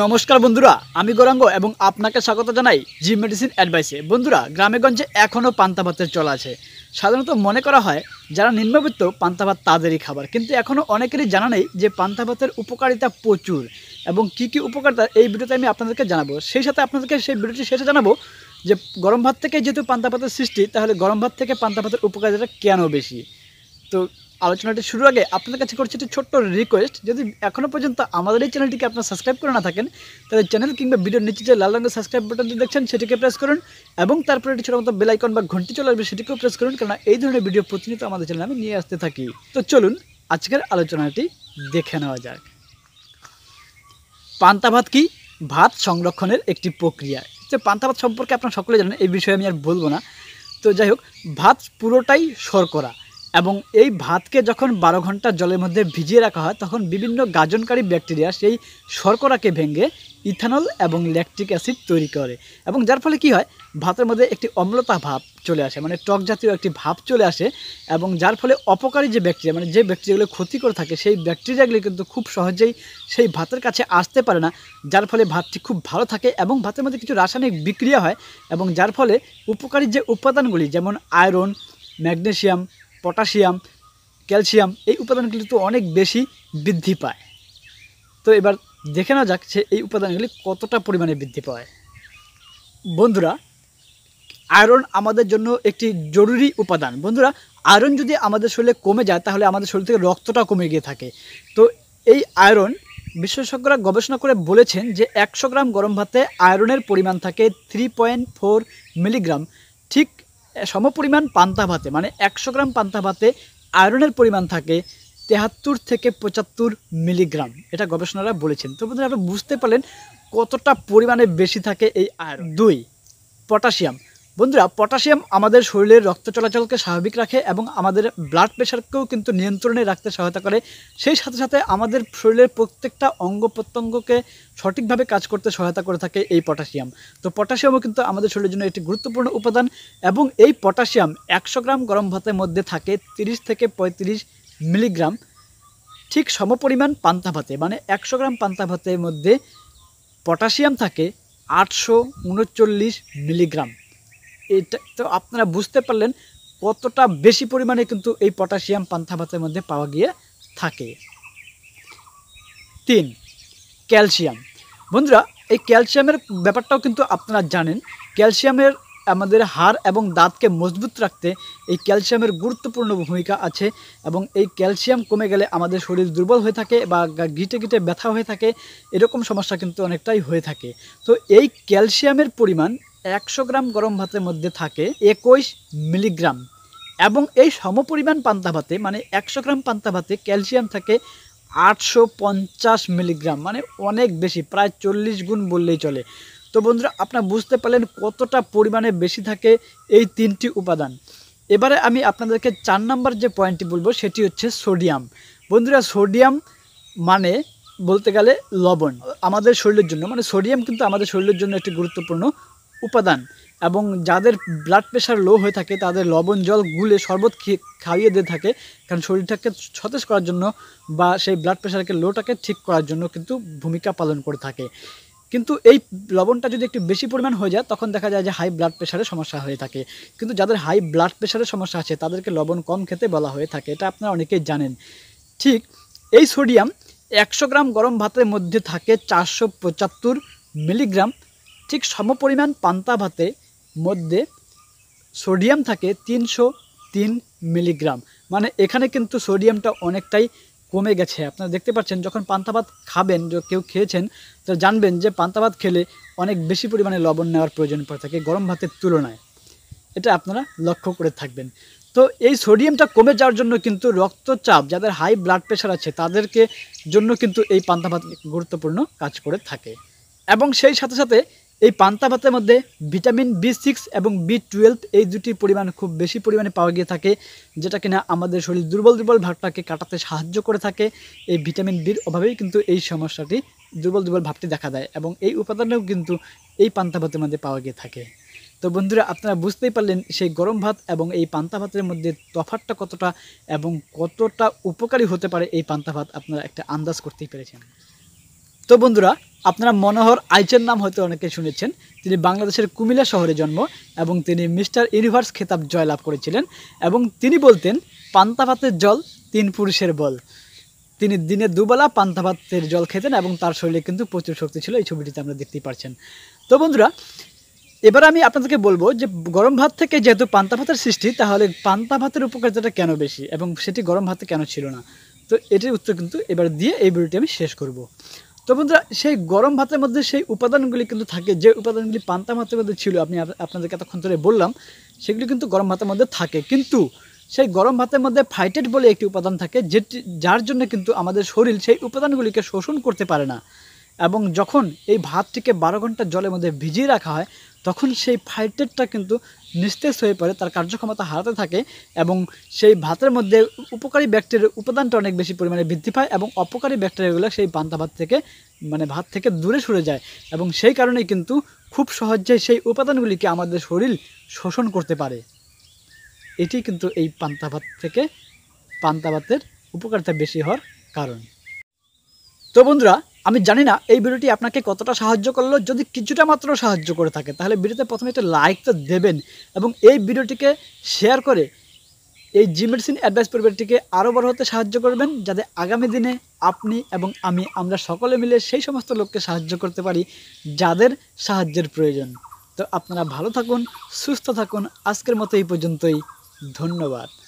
নমস্কার বন্ধুরা আমি গৌরাঙ্গ এবং আপনাকে স্বাগত জানাই জি মেডিসিন অ্যাডভাইসে বন্ধুরা গ্রামেগঞ্জে এখনও পান্তা ভাতের চল আছে সাধারণত মনে করা হয় যারা নিম্নবিত্ত পান্তা ভাত তাদেরই খাবার কিন্তু এখনও অনেকেরই জানা নেই যে পান্তা ভাতের উপকারিতা প্রচুর এবং কি কি উপকারিতা এই ভিডিওতে আমি আপনাদেরকে জানাবো সেই সাথে আপনাদেরকে সেই ভিডিওটি শেষে জানাবো যে গরম ভাত থেকে যেহেতু পান্তা ভাতের সৃষ্টি তাহলে গরম ভাত থেকে পান্তা ভাতের উপকারিতাটা কেন বেশি তো আলোচনাটি শুরু আগে আপনাদের কাছে করছি একটি ছোট্ট রিকোয়েস্ট যদি এখনও পর্যন্ত আমাদের এই চ্যানেলটিকে আপনারা সাবস্ক্রাইব করে না থাকেন তাহলে চ্যানেল কিংবা ভিডিওর নিচে যে লাল রঙের সাবস্ক্রাইব বাটনটি দেখছেন সেটিকে প্রেস করুন এবং তারপরে একটি ছোটো মতো বেলাইকন বা ঘন্টি চলে আসবে সেটিকেও প্রেস করুন কেননা এই ধরনের ভিডিও প্রতিনিয়ত আমাদের চ্যানেলে আমি নিয়ে আসতে থাকি তো চলুন আজকের আলোচনাটি দেখে নেওয়া যাক পান্তা ভাত কি ভাত সংরক্ষণের একটি প্রক্রিয়া যে পান্তা ভাত সম্পর্কে আপনারা সকলে জানেন এই বিষয়ে আমি আর বলবো না তো যাই হোক ভাত পুরোটাই শর্করা এবং এই ভাতকে যখন বারো ঘন্টা জলের মধ্যে ভিজিয়ে রাখা হয় তখন বিভিন্ন গাজনকারী ব্যাকটেরিয়া সেই শর্করাকে ভেঙে ইথানল এবং ল্যাকটিক অ্যাসিড তৈরি করে এবং যার ফলে কি হয় ভাতের মধ্যে একটি অম্লতা ভাব চলে আসে মানে টক জাতীয় একটি ভাব চলে আসে এবং যার ফলে অপকারী যে ব্যাকটেরিয়া মানে যে ব্যাকটেরিয়াগুলো ক্ষতি করে থাকে সেই ব্যাকটেরিয়াগুলি কিন্তু খুব সহজেই সেই ভাতের কাছে আসতে পারে না যার ফলে ভাতটি খুব ভালো থাকে এবং ভাতের মধ্যে কিছু রাসায়নিক বিক্রিয়া হয় এবং যার ফলে উপকারী যে উপাদানগুলি যেমন আয়রন ম্যাগনেশিয়াম পটাশিয়াম ক্যালসিয়াম এই উপাদানগুলি তো অনেক বেশি বৃদ্ধি পায় তো এবার দেখে নেওয়া যাক যে এই উপাদানগুলি কতটা পরিমাণে বৃদ্ধি পায় বন্ধুরা আয়রন আমাদের জন্য একটি জরুরি উপাদান বন্ধুরা আয়রন যদি আমাদের শরীরে কমে যায় তাহলে আমাদের শরীর থেকে রক্তটা কমে গিয়ে থাকে তো এই আয়রন বিশেষজ্ঞরা গবেষণা করে বলেছেন যে একশো গ্রাম গরম ভাতে আয়রনের পরিমাণ থাকে থ্রি পয়েন্ট ফোর মিলিগ্রাম ঠিক সমপরিমাণ পান্তা ভাতে মানে একশো গ্রাম পান্তা ভাতে আয়রনের পরিমাণ থাকে তেহাত্তর থেকে পঁচাত্তর মিলিগ্রাম এটা গবেষণারা বলেছেন তো বন্ধুরা আপনি বুঝতে পারলেন কতটা পরিমাণে বেশি থাকে এই আয়রন দুই পটাশিয়াম বন্ধুরা পটাশিয়াম আমাদের শরীরের রক্ত চলাচলকে স্বাভাবিক রাখে এবং আমাদের ব্লাড প্রেশারকেও কিন্তু নিয়ন্ত্রণে রাখতে সহায়তা করে সেই সাথে সাথে আমাদের শরীরের প্রত্যেকটা অঙ্গ প্রত্যঙ্গকে সঠিকভাবে কাজ করতে সহায়তা করে থাকে এই পটাশিয়াম তো পটাশিয়ামও কিন্তু আমাদের শরীরের জন্য একটি গুরুত্বপূর্ণ উপাদান এবং এই পটাশিয়াম একশো গ্রাম গরম ভাতের মধ্যে থাকে 30 থেকে পঁয়ত্রিশ মিলিগ্রাম ঠিক সমপরিমাণ পান্তা ভাতে মানে একশো গ্রাম পান্তা ভাতের মধ্যে পটাশিয়াম থাকে আটশো মিলিগ্রাম এটা তো আপনারা বুঝতে পারলেন কতটা বেশি পরিমাণে কিন্তু এই পটাশিয়াম পান্থা ভাতের মধ্যে পাওয়া গিয়ে থাকে তিন ক্যালসিয়াম বন্ধুরা এই ক্যালসিয়ামের ব্যাপারটাও কিন্তু আপনারা জানেন ক্যালসিয়ামের আমাদের হাড় এবং দাঁতকে মজবুত রাখতে এই ক্যালসিয়ামের গুরুত্বপূর্ণ ভূমিকা আছে এবং এই ক্যালসিয়াম কমে গেলে আমাদের শরীর দুর্বল হয়ে থাকে বা গিটে গিটে ব্যথা হয়ে থাকে এরকম সমস্যা কিন্তু অনেকটাই হয়ে থাকে তো এই ক্যালসিয়ামের পরিমাণ একশো গ্রাম গরম ভাতের মধ্যে থাকে একুশ মিলিগ্রাম এবং এই সমপরিমাণ পান্তা ভাতে মানে একশো গ্রাম পান্তা ভাতে ক্যালসিয়াম থাকে আটশো পঞ্চাশ মিলিগ্রাম মানে অনেক বেশি প্রায় চল্লিশ গুণ বললেই চলে তো বন্ধুরা আপনার বুঝতে পারলেন কতটা পরিমাণে বেশি থাকে এই তিনটি উপাদান এবারে আমি আপনাদেরকে চার নাম্বার যে পয়েন্টটি বলবো সেটি হচ্ছে সোডিয়াম বন্ধুরা সোডিয়াম মানে বলতে গেলে লবণ আমাদের শরীরের জন্য মানে সোডিয়াম কিন্তু আমাদের শরীরের জন্য একটি গুরুত্বপূর্ণ উপাদান এবং যাদের ব্লাড প্রেশার লো হয়ে থাকে তাদের লবণ জল গুলে শরবত খাইয়ে দিয়ে থাকে কারণ শরীরটাকে সতেজ করার জন্য বা সেই ব্লাড প্রেশারকে লোটাকে ঠিক করার জন্য কিন্তু ভূমিকা পালন করে থাকে কিন্তু এই লবণটা যদি একটু বেশি পরিমাণ হয়ে যায় তখন দেখা যায় যে হাই ব্লাড প্রেশারের সমস্যা হয়ে থাকে কিন্তু যাদের হাই ব্লাড প্রেশারের সমস্যা আছে তাদেরকে লবণ কম খেতে বলা হয়ে থাকে এটা আপনারা অনেকেই জানেন ঠিক এই সোডিয়াম একশো গ্রাম গরম ভাতের মধ্যে থাকে চারশো মিলিগ্রাম ঠিক সমপরিমাণ পান্তা ভাতে মধ্যে সোডিয়াম থাকে তিনশো তিন মিলিগ্রাম মানে এখানে কিন্তু সোডিয়ামটা অনেকটাই কমে গেছে আপনারা দেখতে পাচ্ছেন যখন পান্তা ভাত খাবেন কেউ খেয়েছেন তো জানবেন যে পান্তা ভাত খেলে অনেক বেশি পরিমাণে লবণ নেওয়ার প্রয়োজন পড়ে থাকে গরম ভাতের তুলনায় এটা আপনারা লক্ষ্য করে থাকবেন তো এই সোডিয়ামটা কমে যাওয়ার জন্য কিন্তু রক্তচাপ যাদের হাই ব্লাড প্রেশার আছে তাদেরকে জন্য কিন্তু এই পান্তা ভাত গুরুত্বপূর্ণ কাজ করে থাকে এবং সেই সাথে সাথে এই পান্তা ভাতের মধ্যে ভিটামিন বি সিক্স এবং বি টুয়েলভ এই দুটির পরিমাণ খুব বেশি পরিমাণে পাওয়া গিয়ে থাকে যেটা কিনা আমাদের শরীর দুর্বল দুর্বল ভাবটাকে কাটাতে সাহায্য করে থাকে এই ভিটামিন বির অভাবেই কিন্তু এই সমস্যাটি দুর্বল দুর্বল ভাবটি দেখা দেয় এবং এই উপাদানও কিন্তু এই পান্তা ভাতের মধ্যে পাওয়া গিয়ে থাকে তো বন্ধুরা আপনারা বুঝতেই পারলেন সেই গরম ভাত এবং এই পান্তা ভাতের মধ্যে তফাতটা কতটা এবং কতটা উপকারী হতে পারে এই পান্তা ভাত আপনারা একটা আন্দাজ করতেই পেরেছেন তো বন্ধুরা আপনারা মনোহর আইচের নাম হয়তো অনেকে শুনেছেন তিনি বাংলাদেশের কুমিল্লা শহরে জন্ম এবং তিনি মিস্টার ইউনিভার্স খেতাব জয়লাভ করেছিলেন এবং তিনি বলতেন পান্তা ভাতের জল তিন পুরুষের বল তিনি দিনে দুবেলা পান্তা ভাতের জল খেতেন এবং তার শরীরে কিন্তু প্রচুর শক্তি ছিল এই ছবিটিতে আমরা দেখতেই পারছেন তো বন্ধুরা এবার আমি আপনাদেরকে বলবো যে গরম ভাত থেকে যেহেতু পান্তা ভাতের সৃষ্টি তাহলে পান্তা ভাতের উপকারিতাটা কেন বেশি এবং সেটি গরম ভাতে কেন ছিল না তো এটির উত্তর কিন্তু এবার দিয়ে এই ভিডিওটি আমি শেষ করব তো বন্ধুরা সেই গরম ভাতের মধ্যে সেই উপাদানগুলি কিন্তু থাকে যে উপাদানগুলি পান্তা ভাতের মধ্যে ছিল আপনি আপনাদেরকে এতক্ষণ ধরে বললাম সেগুলি কিন্তু গরম ভাতের মধ্যে থাকে কিন্তু সেই গরম ভাতের মধ্যে ফাইটেড বলে একটি উপাদান থাকে যেটি যার জন্য কিন্তু আমাদের শরীর সেই উপাদানগুলিকে শোষণ করতে পারে না এবং যখন এই ভাতটিকে বারো ঘন্টা জলের মধ্যে ভিজিয়ে রাখা হয় তখন সেই ফাইটেটটা কিন্তু নিস্তেজ হয়ে পড়ে তার কার্যক্ষমতা হারাতে থাকে এবং সেই ভাতের মধ্যে উপকারী ব্যাকটেরিয়ার উপাদানটা অনেক বেশি পরিমাণে বৃদ্ধি পায় এবং অপকারী ব্যাকটেরিয়াগুলো সেই পান্তা ভাত থেকে মানে ভাত থেকে দূরে সরে যায় এবং সেই কারণে কিন্তু খুব সহজে সেই উপাদানগুলিকে আমাদের শরীর শোষণ করতে পারে এটি কিন্তু এই পান্তা ভাত থেকে পান্তা ভাতের উপকারিতা বেশি হওয়ার কারণ তো বন্ধুরা আমি জানি না এই ভিডিওটি আপনাকে কতটা সাহায্য করলো যদি কিছুটা মাত্র সাহায্য করে থাকে তাহলে ভিডিওতে প্রথমে একটা লাইক তো দেবেন এবং এই ভিডিওটিকে শেয়ার করে এই জি মেডিসিন অ্যাডভাইস পরিবারটিকে আরও বড় হতে সাহায্য করবেন যাতে আগামী দিনে আপনি এবং আমি আমরা সকলে মিলে সেই সমস্ত লোককে সাহায্য করতে পারি যাদের সাহায্যের প্রয়োজন তো আপনারা ভালো থাকুন সুস্থ থাকুন আজকের মতো এই পর্যন্তই ধন্যবাদ